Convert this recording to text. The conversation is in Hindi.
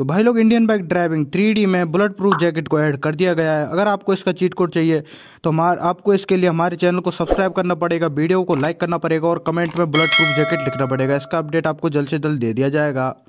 तो भाई लोग इंडियन बाइक ड्राइविंग थ्री में बुलेट प्रूफ जैकेट को ऐड कर दिया गया है अगर आपको इसका चीट कोड चाहिए तो हमार आपको इसके लिए हमारे चैनल को सब्सक्राइब करना पड़ेगा वीडियो को लाइक करना पड़ेगा और कमेंट में बुलेट प्रूफ जैकेट लिखना पड़ेगा इसका अपडेट आपको जल्द से जल्द दे दिया जाएगा